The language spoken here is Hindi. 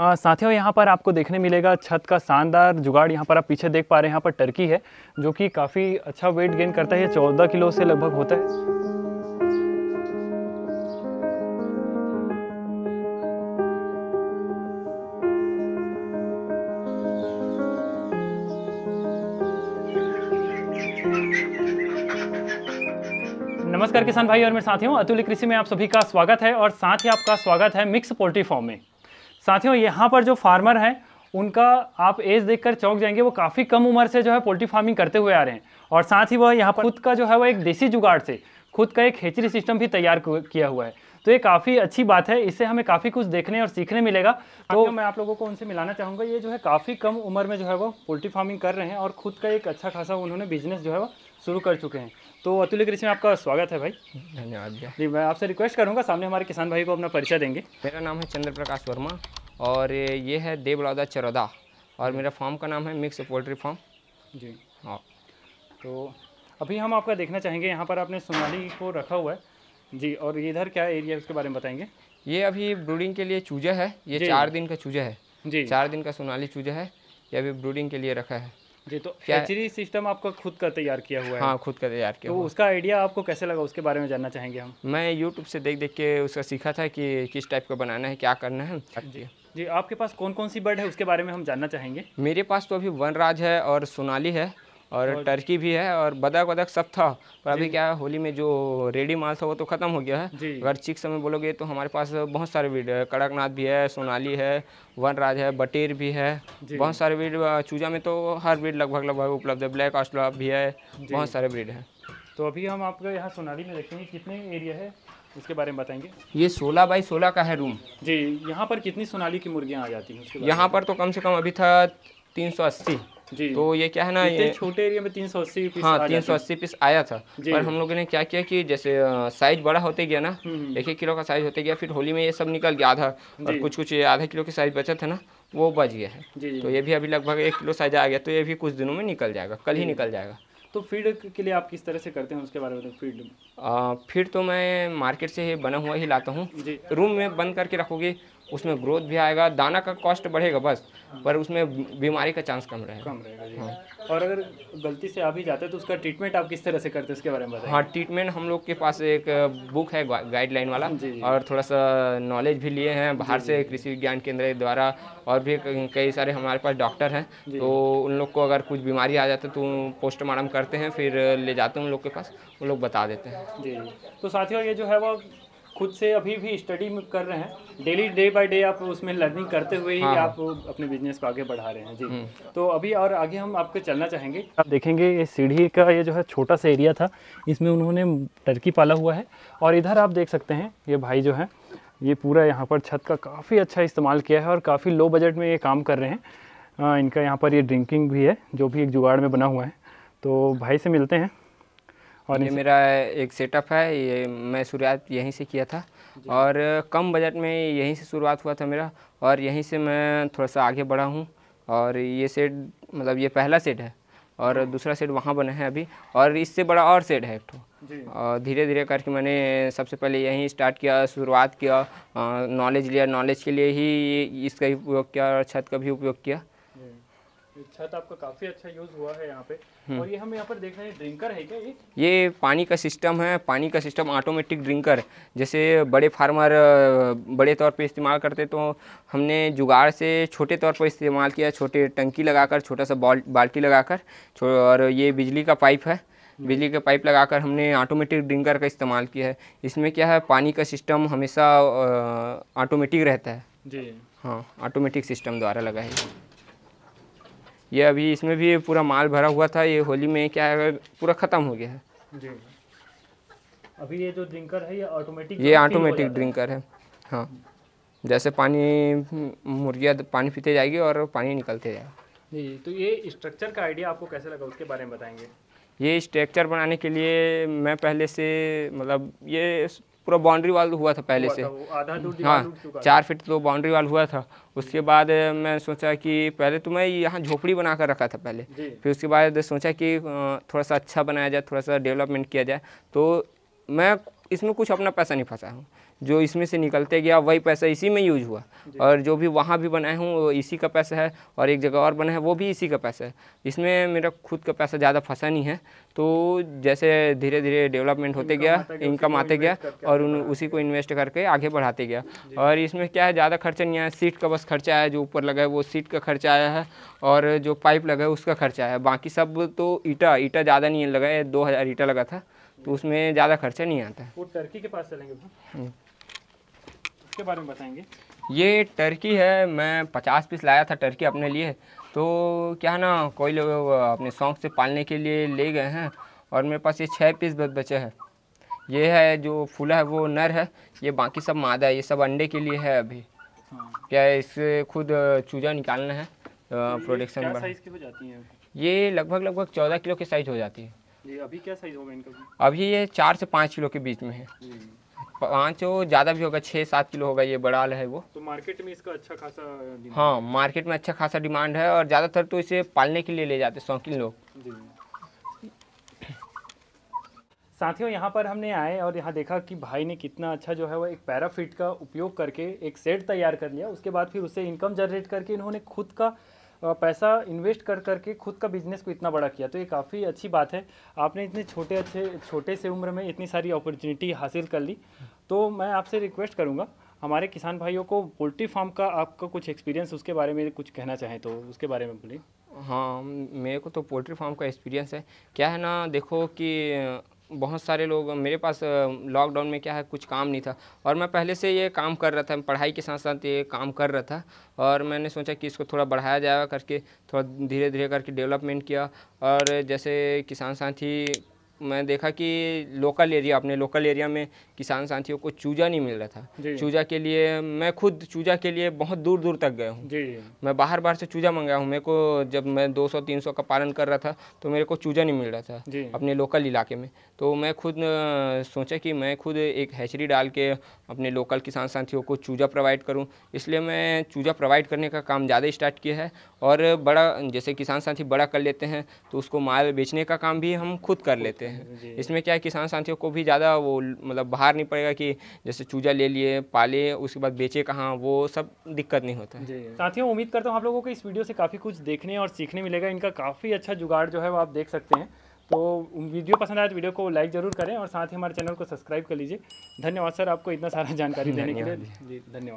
साथियों यहाँ पर आपको देखने मिलेगा छत का शानदार जुगाड़ यहाँ पर आप पीछे देख पा रहे हैं यहाँ पर टर्की है जो कि काफ़ी अच्छा वेट गेन करता है चौदह किलो से लगभग होता है नमस्कार किसान भाई और मेरे साथियों अतुल कृषि में आप सभी का स्वागत है और साथ ही आपका स्वागत है मिक्स पोल्ट्री फॉर्म में साथियों यहाँ पर जो फार्मर हैं उनका आप एज देखकर चौंक जाएंगे वो काफ़ी कम उम्र से जो है पोल्ट्री फार्मिंग करते हुए आ रहे हैं और साथ ही वह यहाँ पर खुद का जो है वो एक देसी जुगाड़ से खुद का एक हेचरी सिस्टम भी तैयार किया हुआ है तो ये काफ़ी अच्छी बात है इससे हमें काफ़ी कुछ देखने और सीखने मिलेगा तो मैं आप लोगों को उनसे मिलाना चाहूँगा ये जो है काफ़ी कम उम्र में जो है वो पोल्ट्री फार्मिंग कर रहे हैं और खुद का एक अच्छा खासा उन्होंने बिजनेस जो है वो शुरू कर चुके हैं तो अतुल कृषि में आपका स्वागत है भाई धन्यवाद जी मैं आपसे रिक्वेस्ट करूँगा सामने हमारे किसान भाई को अपना परिचय देंगे मेरा नाम है चंद्र प्रकाश वर्मा और ये है देवलादा चरौदा और मेरा फार्म का नाम है मिक्स पोल्ट्री फार्म जी हाँ तो अभी हम आपका देखना चाहेंगे यहाँ पर आपने सोनाली को रखा हुआ है जी और इधर क्या एरिया है उसके बारे में बताएंगे ये अभी ब्रूडिंग के लिए चूजा है ये चार दिन का चूजा है जी चार दिन का सोनाली चूजा है ये अभी ब्रूडिंग के लिए रखा है जी तो हैचरी सिस्टम आपका खुद का तैयार किया हुआ है हाँ खुद का तैयार किया तो हुआ। उसका आइडिया आपको कैसे लगा उसके बारे में जानना चाहेंगे हम मैं यूट्यूब से देख देख के उसका सीखा था कि किस टाइप का बनाना है क्या करना है जी आपके पास कौन कौन सी बर्ड है उसके बारे में हम जानना चाहेंगे मेरे पास तो अभी वनराज है और सोनाली है और, और टर्की भी है और बदक वदक सब था पर अभी क्या है होली में जो रेडी माल था वो तो ख़त्म हो गया है अगर चीख समय बोलोगे तो हमारे पास बहुत सारे वीड है कड़कनाथ भी है सोनाली है वनराज है बटेर भी है बहुत सारे वीड चूजा में तो हर ब्रीड लगभग लगभग उपलब्ध है ब्लैक ऑस्ट्रॉप भी है बहुत सारे वीड है तो अभी हम आपको यहाँ सोनाली में देखेंगे कितने एरिया है उसके बारे में बताएंगे ये 16 बाई 16 का है रूम जी यहाँ पर कितनी सोनाली की मुर्गियाँ आ जाती हैं यहाँ पर तो कम से कम अभी था 380 जी तो ये क्या है ना ये छोटे एरिया में 380 अस्सी हाँ 380 पीस आया था पर हम लोगों ने क्या किया कि जैसे साइज बड़ा होते गया ना हम्म, हम्म। एक एक किलो का साइज होते गया फिर होली में ये सब निकल गया आधा और कुछ कुछ आधा किलो के साइज बचा था ना वो बच गया है तो ये भी अभी लगभग एक किलो साइज आ गया तो ये भी कुछ दिनों में निकल जाएगा कल ही निकल जाएगा तो फीड के लिए आप किस तरह से करते हैं उसके बारे में फीड फीड तो मैं मार्केट से ही बना हुआ ही लाता हूँ रूम में बंद करके रखोगे उसमें ग्रोथ भी आएगा दाना का कॉस्ट बढ़ेगा बस पर उसमें बीमारी का चांस कम रहेगा कम रहेगा हाँ। और अगर गलती से आ ही जाते हैं तो उसका ट्रीटमेंट आप किस तरह से करते हैं उसके बारे में बताएं हाँ ट्रीटमेंट हम लोग के पास एक बुक है गाइडलाइन वाला जी जी। और थोड़ा सा नॉलेज भी लिए हैं बाहर से कृषि विज्ञान केंद्र द्वारा और भी कई सारे हमारे पास डॉक्टर हैं तो उन लोग को अगर कुछ बीमारी आ जाती है तो पोस्टमार्टम करते हैं फिर ले जाते हैं उन लोग के पास उन लोग बता देते हैं जी तो साथियों ये जो है वो खुद से अभी भी स्टडी कर रहे हैं डेली डे बाय डे आप उसमें लर्निंग करते हुए ही हाँ। आप अपने बिजनेस को आगे बढ़ा रहे हैं जी हम्म। तो अभी और आगे हम आपके चलना चाहेंगे आप देखेंगे ये सीढ़ी का ये जो है छोटा सा एरिया था इसमें उन्होंने टर्की पाला हुआ है और इधर आप देख सकते हैं ये भाई जो है ये पूरा यहाँ पर छत का काफ़ी अच्छा इस्तेमाल किया है और काफ़ी लो बजट में ये काम कर रहे हैं इनका यहाँ पर ये ड्रिंकिंग भी है जो भी एक जुगाड़ में बना हुआ है तो भाई से मिलते हैं और ये मेरा एक सेटअप है ये मैं शुरुआत यहीं से किया था और कम बजट में यहीं से शुरुआत हुआ था मेरा और यहीं से मैं थोड़ा सा आगे बढ़ा हूँ और ये सेट मतलब ये पहला सेट है और हाँ। दूसरा सेट वहाँ बना है अभी और इससे बड़ा और सेट है एक और धीरे धीरे करके मैंने सबसे पहले यहीं स्टार्ट किया शुरुआत किया नॉलेज लिया नॉलेज के लिए ही इसका उपयोग किया और छत का भी उपयोग किया छत आपका काफ़ी अच्छा यूज़ हुआ है यहाँ पे हम्म। और ये हम यहाँ पर देख रहे हैं ड्रिंकर है क्या ये ये पानी का सिस्टम है पानी का सिस्टम ऑटोमेटिक ड्रिंकर जैसे बड़े फार्मर बड़े तौर पे इस्तेमाल करते तो हमने जुगाड़ से छोटे तौर पर इस्तेमाल किया छोटे टंकी लगाकर छोटा सा बाल बाल्टी लगाकर और ये बिजली का पाइप है हम्म। बिजली के पाइप लगाकर हमने ऑटोमेटिक ड्रिंकर का इस्तेमाल किया है इसमें क्या है पानी का सिस्टम हमेशा ऑटोमेटिक रहता है जी हाँ ऑटोमेटिक सिस्टम द्वारा लगा है ये अभी इसमें भी पूरा माल भरा हुआ था ये होली में क्या है पूरा ख़त्म हो गया है अभी ये जो ड्रिंकर है ये ऑटोमेटिक ये ऑटोमेटिक ड्रिंकर है हाँ जैसे पानी मुर्गिया पानी पीते जाएगी और पानी निकलते जाएगा जी तो ये स्ट्रक्चर का आइडिया आपको कैसे लगा उसके बारे में बताएंगे ये स्ट्रक्चर बनाने के लिए मैं पहले से मतलब ये पूरा बाउंड्री वाल हुआ था पहले से हाँ चार फिट तो बाउंड्री वाल हुआ था उसके बाद मैं सोचा कि पहले तो मैं यहाँ झोपड़ी बना कर रखा था पहले फिर उसके बाद सोचा कि थोड़ा सा अच्छा बनाया जाए थोड़ा सा डेवलपमेंट किया जाए तो मैं इसमें कुछ अपना पैसा नहीं फंसा हूँ जो इसमें से निकलते गया वही पैसा इसी में यूज हुआ और जो भी वहाँ भी बनाए हूँ वो इसी का पैसा है और एक जगह और बना है वो भी इसी का पैसा है इसमें मेरा खुद का पैसा ज़्यादा फंसा नहीं है तो जैसे धीरे धीरे डेवलपमेंट होते गया इनकम आते गया और उन उसी को इन्वेस्ट करके आगे बढ़ाते गया और इसमें क्या है ज़्यादा खर्चा नहीं आया सीट का बस खर्चा आया जो ऊपर लगा है वो सीट का खर्चा आया है और जो पाइप लगा है उसका खर्चा आया है बाकी सब तो ईटा ईटा ज़्यादा नहीं लगा है दो हज़ार ईटा लगा था तो उसमें ज़्यादा खर्चा नहीं आता वो टर्की के पास चलेंगे हम्म। उसके बारे में बताएंगे ये टर्की है मैं पचास पीस लाया था टर्की अपने लिए तो क्या है ना कोई लोग अपने शौक से पालने के लिए ले गए हैं और मेरे पास ये छः पीस बच बचे हैं ये है जो फूला है वो नर है ये बाकी सब मादा है ये सब अंडे के लिए है अभी हाँ। क्या इससे खुद चूजा निकालना है प्रोडक्शन ये लगभग लगभग चौदह किलो के साइज हो जाती है अभी क्या साइज होगा इनका अभी ये चार से पाँच किलो के बीच में है हम्म। पाँच ज़्यादा भी होगा छः सात किलो होगा ये बड़ा बड़ाल है वो तो मार्केट में इसका अच्छा खासा हाँ मार्केट में अच्छा खासा डिमांड है और ज़्यादातर तो इसे पालने के लिए ले जाते शौकीन लोग साथियों यहाँ पर हमने आए और यहाँ देखा कि भाई ने कितना अच्छा जो है वो एक पैराफिट का उपयोग करके एक सेट तैयार कर लिया उसके बाद फिर उसे इनकम जनरेट करके इन्होंने खुद का पैसा इन्वेस्ट कर करके खुद का बिजनेस को इतना बड़ा किया तो ये काफ़ी अच्छी बात है आपने इतने छोटे अच्छे छोटे से उम्र में इतनी सारी अपॉर्चुनिटी हासिल कर ली तो मैं आपसे रिक्वेस्ट करूँगा हमारे किसान भाइयों को पोल्ट्री फार्म का आपका कुछ एक्सपीरियंस उसके बारे में कुछ कहना चाहें तो उसके बारे में बोलिए हाँ मेरे को तो पोल्ट्री फार्म का एक्सपीरियंस है क्या है ना देखो कि बहुत सारे लोग मेरे पास लॉकडाउन में क्या है कुछ काम नहीं था और मैं पहले से ये काम कर रहा था पढ़ाई के साथ साथ ये काम कर रहा था और मैंने सोचा कि इसको थोड़ा बढ़ाया जाएगा करके थोड़ा धीरे धीरे करके डेवलपमेंट किया और जैसे किसान साथी मैं देखा कि लोकल एरिया अपने लोकल एरिया में किसान साथियों को चूजा नहीं मिल रहा था चूजा के लिए मैं खुद चूजा के लिए बहुत दूर दूर तक गया हूँ मैं बाहर बाहर से चूजा मंगाया हूँ मेरे को जब मैं 200-300 का पालन कर रहा था तो मेरे को चूजा नहीं मिल रहा था अपने लोकल इलाके में तो मैं खुद सोचा कि मैं खुद एक हैचरी डाल के अपने लोकल किसान साथियों को चूजा प्रोवाइड करूँ इसलिए मैं चूजा प्रोवाइड करने का काम ज़्यादा स्टार्ट किया है और बड़ा जैसे किसान साथी बड़ा कर लेते हैं तो उसको माल बेचने का काम भी हम खुद कर लेते हैं हैं इसमें क्या है किसान साथियों को भी ज़्यादा वो मतलब बाहर नहीं पड़ेगा कि जैसे चूजा ले लिए पाले उसके बाद बेचे कहाँ वो सब दिक्कत नहीं होता साथियों उम्मीद करता हूँ आप लोगों को इस वीडियो से काफ़ी कुछ देखने और सीखने मिलेगा इनका काफ़ी अच्छा जुगाड़ जो है वो आप देख सकते हैं तो वीडियो पसंद आया तो वीडियो को लाइक जरूर करें और साथ ही हमारे चैनल को सब्सक्राइब कर लीजिए धन्यवाद सर आपको इतना सारा जानकारी देने के लिए धन्यवाद